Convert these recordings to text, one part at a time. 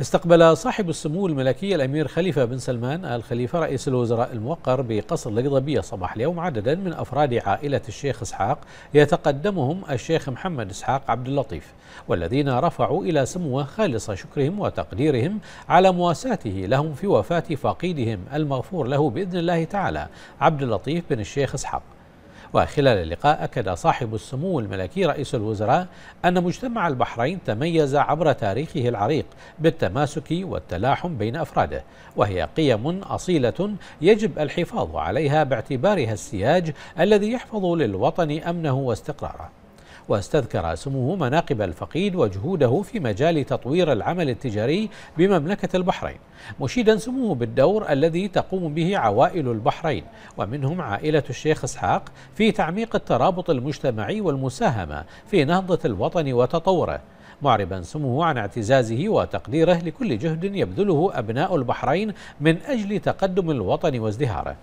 استقبل صاحب السمو الملكي الأمير خليفة بن سلمان آل خليفة رئيس الوزراء الموقر بقصر القضبية صباح اليوم عددا من أفراد عائلة الشيخ إسحاق يتقدمهم الشيخ محمد إسحاق عبد اللطيف والذين رفعوا إلى سموه خالص شكرهم وتقديرهم على مواساته لهم في وفاة فقيدهم المغفور له بإذن الله تعالى عبد اللطيف بن الشيخ إسحاق وخلال اللقاء أكد صاحب السمو الملكي رئيس الوزراء أن مجتمع البحرين تميز عبر تاريخه العريق بالتماسك والتلاحم بين أفراده وهي قيم أصيلة يجب الحفاظ عليها باعتبارها السياج الذي يحفظ للوطن أمنه واستقراره واستذكر سموه مناقب الفقيد وجهوده في مجال تطوير العمل التجاري بمملكة البحرين مشيدا سموه بالدور الذي تقوم به عوائل البحرين ومنهم عائلة الشيخ إسحاق في تعميق الترابط المجتمعي والمساهمة في نهضة الوطن وتطوره معربا سموه عن اعتزازه وتقديره لكل جهد يبذله أبناء البحرين من أجل تقدم الوطن وازدهاره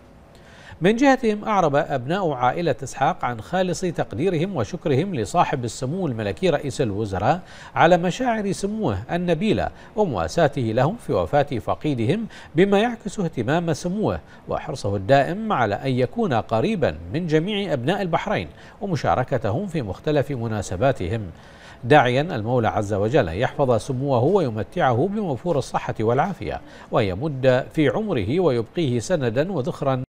من جهتهم أعرب أبناء عائلة إسحاق عن خالص تقديرهم وشكرهم لصاحب السمو الملكي رئيس الوزراء على مشاعر سموه النبيلة ومواساته لهم في وفاة فقيدهم بما يعكس اهتمام سموه وحرصه الدائم على أن يكون قريبا من جميع أبناء البحرين ومشاركتهم في مختلف مناسباتهم داعيا المولى عز وجل أن يحفظ سموه ويمتعه بموفور الصحة والعافية ويمد في عمره ويبقيه سندا وذخرا